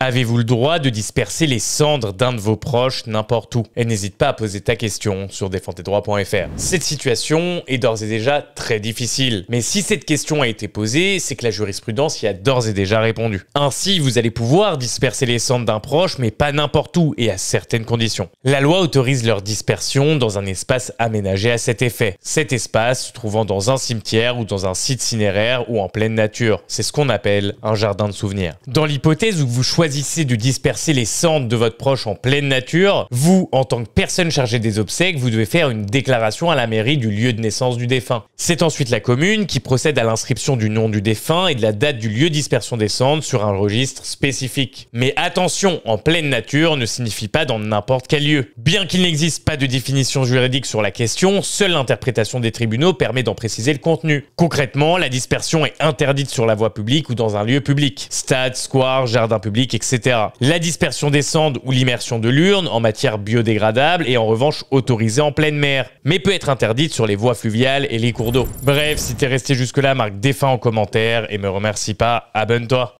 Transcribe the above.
Avez-vous le droit de disperser les cendres d'un de vos proches n'importe où Et n'hésite pas à poser ta question sur défendtesdroits.fr. Cette situation est d'ores et déjà très difficile. Mais si cette question a été posée, c'est que la jurisprudence y a d'ores et déjà répondu. Ainsi, vous allez pouvoir disperser les cendres d'un proche, mais pas n'importe où et à certaines conditions. La loi autorise leur dispersion dans un espace aménagé à cet effet. Cet espace se trouvant dans un cimetière ou dans un site cinéraire ou en pleine nature. C'est ce qu'on appelle un jardin de souvenirs. Dans l'hypothèse où vous choisissez choisissez de disperser les cendres de votre proche en pleine nature, vous, en tant que personne chargée des obsèques, vous devez faire une déclaration à la mairie du lieu de naissance du défunt. C'est ensuite la commune qui procède à l'inscription du nom du défunt et de la date du lieu de dispersion des cendres sur un registre spécifique. Mais attention, en pleine nature ne signifie pas dans n'importe quel lieu. Bien qu'il n'existe pas de définition juridique sur la question, seule l'interprétation des tribunaux permet d'en préciser le contenu. Concrètement, la dispersion est interdite sur la voie publique ou dans un lieu public. Stade, square, jardin public, etc. La dispersion des cendres ou l'immersion de l'urne en matière biodégradable est en revanche autorisée en pleine mer, mais peut être interdite sur les voies fluviales et les cours d'eau. Bref, si t'es resté jusque-là, marque des en commentaire et me remercie pas, abonne-toi.